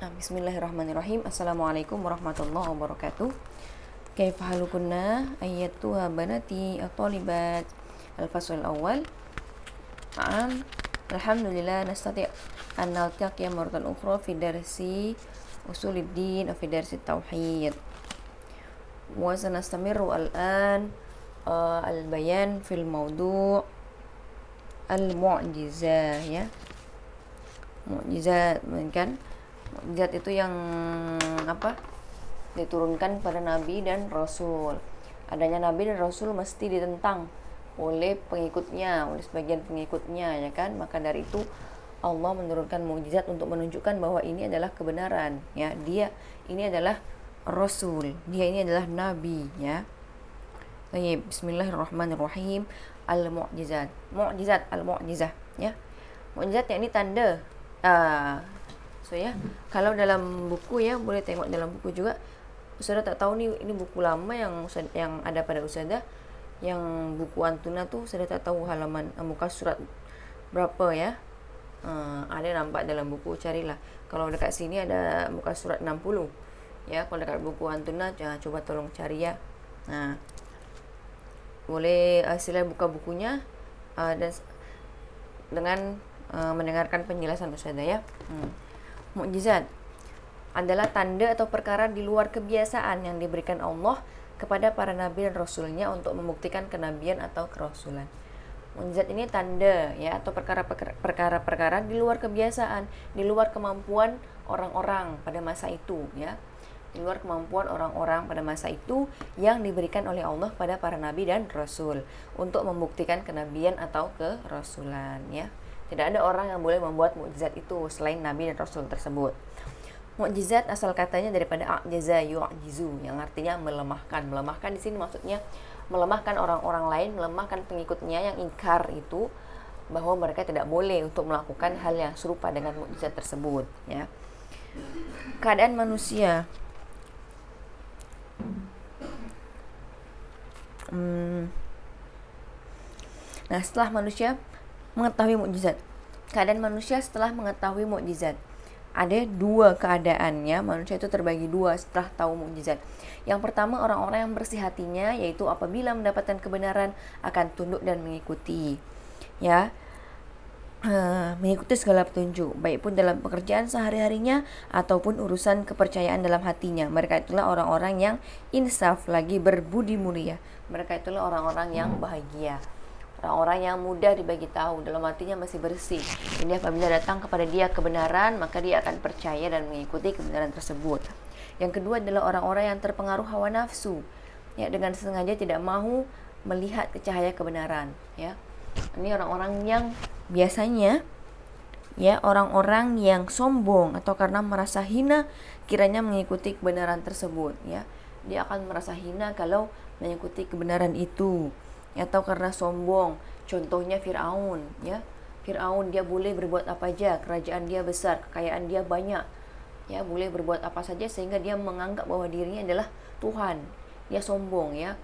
Nah, bismillahirrahmanirrahim. Assalamualaikum warahmatullahi wabarakatuh. Kaifahalukunna ayyatuha banati at Al-fasl al-awwal. An alhamdulillah nastati an naltaqiya maratan ukhra fi darsi usuluddin fi darsi tauhid. Wa sanastamiru al-an eh, al-bayan fil mawdu' al-mu'jizah ya. Mu'jizah kan? zat itu yang apa diturunkan pada nabi dan rasul adanya nabi dan rasul mesti ditentang oleh pengikutnya oleh sebagian pengikutnya ya kan maka dari itu Allah menurunkan mukjizat untuk menunjukkan bahwa ini adalah kebenaran ya dia ini adalah rasul dia ini adalah nabi ya Baik, bismillahirrahmanirrahim al mukjizat mukjizat al mukjizah ya mukjizat yakni tanda uh, So ya, yeah. kalau dalam buku ya, boleh tengok dalam buku juga. Ustazah tak tahu ni ini buku lama yang yang ada pada Ustazah yang buku antuna tu saya tak tahu halaman eh, muka surat berapa ya. Uh, ada nampak dalam buku carilah. Kalau dekat sini ada muka surat 60. Ya, kalau dekat buku antuna eh, coba tolong cari ya. Nah. Boleh uh, sila buka bukunya uh, dan dengan uh, mendengarkan penjelasan Ustazah ya. Hmm. Mukjizat adalah tanda atau perkara di luar kebiasaan yang diberikan Allah kepada para nabi dan rasulnya untuk membuktikan kenabian atau kerasulan. Mukjizat ini tanda ya atau perkara-perkara di luar kebiasaan, di luar kemampuan orang-orang pada masa itu ya. Di luar kemampuan orang-orang pada masa itu yang diberikan oleh Allah pada para nabi dan rasul untuk membuktikan kenabian atau kerasulan ya. Tidak ada orang yang boleh membuat mukjizat itu selain nabi dan rasul tersebut. Mukjizat asal katanya daripada ajaza yu'jizu yang artinya melemahkan. Melemahkan di sini maksudnya melemahkan orang-orang lain, melemahkan pengikutnya yang ingkar itu bahwa mereka tidak boleh untuk melakukan hal yang serupa dengan mukjizat tersebut, ya. Keadaan manusia hmm. Nah, setelah manusia mengetahui mukjizat. Keadaan manusia setelah mengetahui mukjizat. Ada dua keadaannya, manusia itu terbagi dua setelah tahu mukjizat. Yang pertama orang-orang yang bersih hatinya yaitu apabila mendapatkan kebenaran akan tunduk dan mengikuti. Ya. Eh, mengikuti segala petunjuk, baik pun dalam pekerjaan sehari-harinya ataupun urusan kepercayaan dalam hatinya. Mereka itulah orang-orang yang insaf lagi berbudi mulia. Mereka itulah orang-orang yang bahagia orang-orang yang mudah dibagi tahu dalam artinya masih bersih. Jadi apabila datang kepada dia kebenaran, maka dia akan percaya dan mengikuti kebenaran tersebut. Yang kedua adalah orang-orang yang terpengaruh hawa nafsu, ya dengan sengaja tidak mau melihat ke cahaya kebenaran, ya. Ini orang-orang yang biasanya ya orang-orang yang sombong atau karena merasa hina kiranya mengikuti kebenaran tersebut, ya. Dia akan merasa hina kalau mengikuti kebenaran itu. Ya, atau karena sombong. Contohnya Firaun, ya. Firaun dia boleh berbuat apa aja, kerajaan dia besar, kekayaan dia banyak. Ya, boleh berbuat apa saja sehingga dia menganggap bahwa dirinya adalah Tuhan. Dia sombong, ya.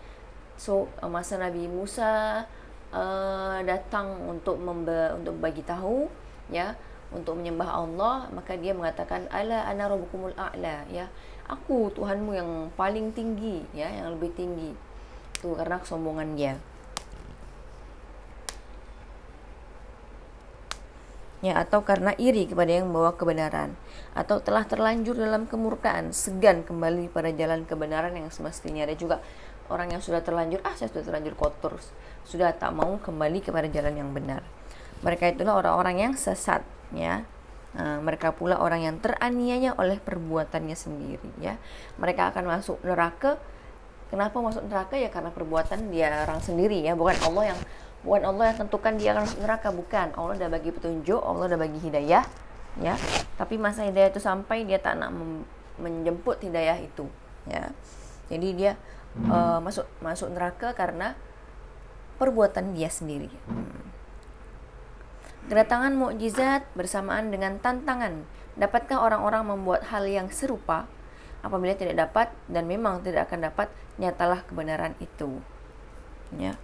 So, eh, masa Nabi Musa uh, datang untuk memba untuk bagi tahu, ya, untuk menyembah Allah, maka dia mengatakan ala ana rabbukumul a'la, ya. Aku Tuhanmu yang paling tinggi, ya, yang lebih tinggi. Tuh karena kesombongan dia. ya atau karena iri kepada yang membawa kebenaran atau telah terlanjur dalam kemurkaan segan kembali pada jalan kebenaran yang semestinya ada juga orang yang sudah terlanjur ah saya sudah terlanjur kotor sudah tak mau kembali kepada jalan yang benar mereka itulah orang-orang yang sesat ya Nah, mereka pula orang yang teraniaya oleh perbuatannya sendiri ya mereka akan masuk neraka kenapa masuk neraka ya karena perbuatan dia orang sendiri ya bukan Allah yang bukan Allah yang tentukan dia akan masuk neraka bukan Allah udah bagi petunjuk Allah udah bagi hidayah ya tapi masa hidayah itu sampai dia tak nak menjemput hidayah itu ya jadi dia hmm. uh, masuk masuk neraka karena perbuatan dia sendiri hmm. kedatangan mukjizat bersamaan dengan tantangan dapatkah orang-orang membuat hal yang serupa apabila tidak dapat dan memang tidak akan dapat nyatalah kebenaran itu ya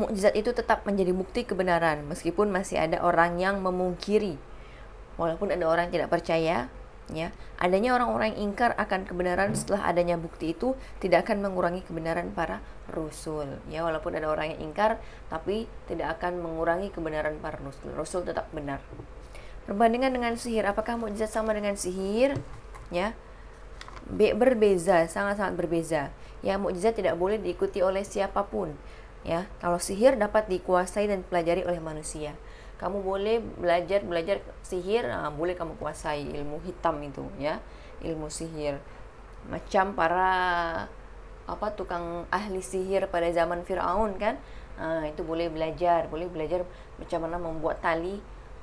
mukjizat itu tetap menjadi bukti kebenaran meskipun masih ada orang yang memungkiri. Walaupun ada orang yang tidak percaya, ya, adanya orang-orang yang ingkar akan kebenaran setelah adanya bukti itu tidak akan mengurangi kebenaran para rasul. Ya, walaupun ada orang yang ingkar tapi tidak akan mengurangi kebenaran para rasul. Rasul tetap benar. Perbandingan dengan sihir, apakah mukjizat sama dengan sihir? Ya. berbeza, sangat-sangat berbeza. Ya, mukjizat tidak boleh diikuti oleh siapapun ya kalau sihir dapat dikuasai dan dipelajari oleh manusia kamu boleh belajar belajar sihir uh, boleh kamu kuasai ilmu hitam itu ya ilmu sihir macam para apa tukang ahli sihir pada zaman Firaun kan uh, itu boleh belajar boleh belajar macam mana membuat tali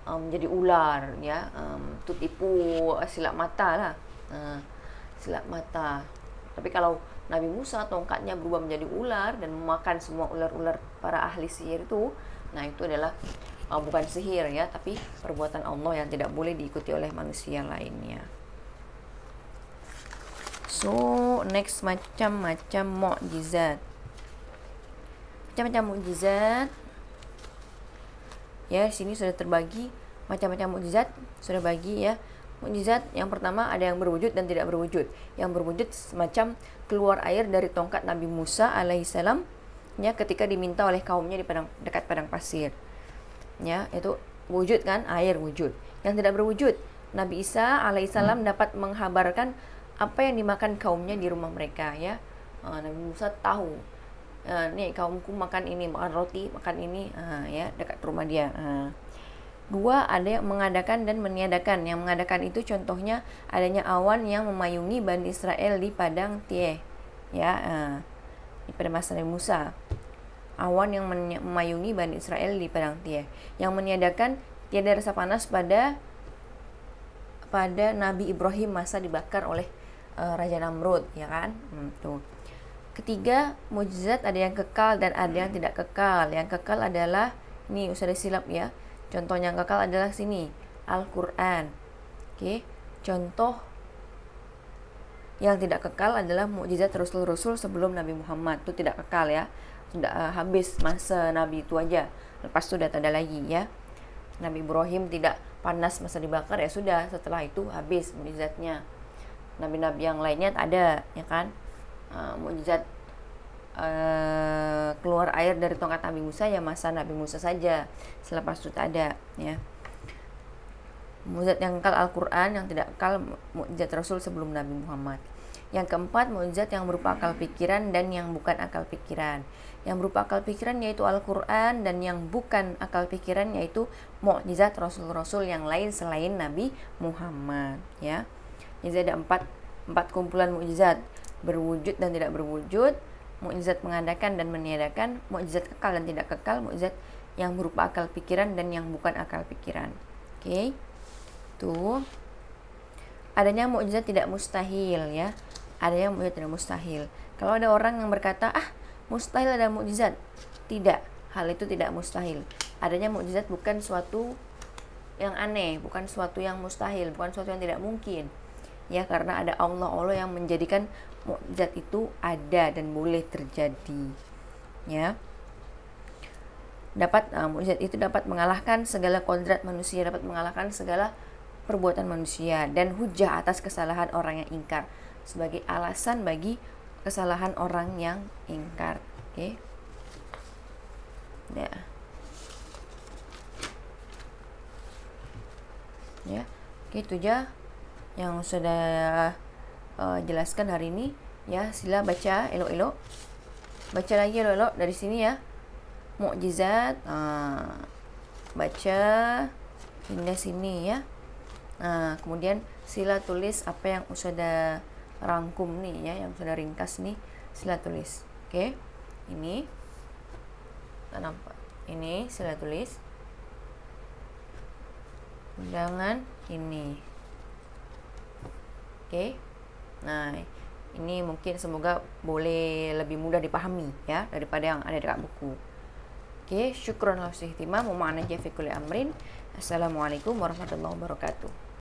ah, menjadi um, ular ya um, tu tipu silap mata lah uh, silap mata Tapi kalau Nabi Musa tongkatnya berubah menjadi ular dan memakan semua ular-ular para ahli sihir itu, nah itu adalah uh, bukan sihir ya, tapi perbuatan Allah yang tidak boleh diikuti oleh manusia lainnya. So, next macam-macam mukjizat. Macam-macam mukjizat. Ya, sini sudah terbagi macam-macam mukjizat, sudah bagi ya Mujizat yang pertama ada yang berwujud dan tidak berwujud. Yang berwujud semacam keluar air dari tongkat Nabi Musa alaihissalam ya ketika diminta oleh kaumnya di padang dekat padang pasir. Ya, itu wujud kan air wujud. Yang tidak berwujud, Nabi Isa alaihissalam hmm. dapat menghabarkan apa yang dimakan kaumnya di rumah mereka ya. Ah, Nabi Musa tahu ah, nih kaumku makan ini makan roti makan ini ah, ya dekat rumah dia Dua, ada yang mengadakan dan meniadakan. Yang mengadakan itu contohnya adanya awan yang memayungi Bani Israel di padang Tie, ya, eh, di pada masa Nabi Musa. Awan yang memayungi Bani Israel di padang Tie. Yang meniadakan tiada rasa panas pada pada Nabi Ibrahim masa dibakar oleh eh, Raja Namrud, ya kan? Hmm, tuh. Ketiga, mujizat ada yang kekal dan ada yang tidak kekal. Yang kekal adalah nih usah disilap silap ya Contoh yang kekal adalah sini, Al-Quran. Oke, contoh yang tidak kekal adalah mukjizat Rasul-Rasul sebelum Nabi Muhammad. Itu tidak kekal ya. sudah uh, habis masa Nabi itu aja. Lepas itu tidak ada lagi ya. Nabi Ibrahim tidak panas masa dibakar ya sudah setelah itu habis mukjizatnya. Nabi-nabi yang lainnya ada ya kan. Uh, mukjizat Eh, keluar air dari tongkat Nabi Musa ya masa Nabi Musa saja selepas itu ada ya mujizat yang kal Al-Quran yang tidak kal mujizat Rasul sebelum Nabi Muhammad yang keempat mujizat yang berupa akal pikiran dan yang bukan akal pikiran yang berupa akal pikiran yaitu Al-Quran dan yang bukan akal pikiran yaitu mukjizat Rasul-Rasul yang lain selain Nabi Muhammad ya jadi ada empat empat kumpulan mukjizat berwujud dan tidak berwujud mukjizat mengadakan dan meniadakan, mukjizat kekal dan tidak kekal, mukjizat yang berupa akal pikiran dan yang bukan akal pikiran. Oke. Okay? Tuh. Adanya mukjizat tidak mustahil ya. Adanya mukjizat tidak mustahil. Kalau ada orang yang berkata, "Ah, mustahil ada mukjizat." Tidak. Hal itu tidak mustahil. Adanya mukjizat bukan suatu yang aneh, bukan suatu yang mustahil, bukan suatu yang tidak mungkin ya karena ada Allah Allah yang menjadikan mukjizat itu ada dan boleh terjadi ya dapat uh, mukjizat itu dapat mengalahkan segala kodrat manusia dapat mengalahkan segala perbuatan manusia dan hujah atas kesalahan orang yang ingkar sebagai alasan bagi kesalahan orang yang ingkar oke okay? ya ya gitu aja yang sudah uh, jelaskan hari ini ya sila baca elok-elok baca lagi elok-elok dari sini ya mukjizat ha baca pindah sini ya ha kemudian sila tulis apa yang sudah rangkum nih ya yang sudah ringkas nih sila tulis oke okay. ini tak nampak ini sila tulis undangan ini oke nah ini mungkin semoga boleh lebih mudah dipahami ya daripada yang ada dekat buku oke okay? syukron lahusihtimam wa ma'ana jafikul amrin assalamualaikum warahmatullahi wabarakatuh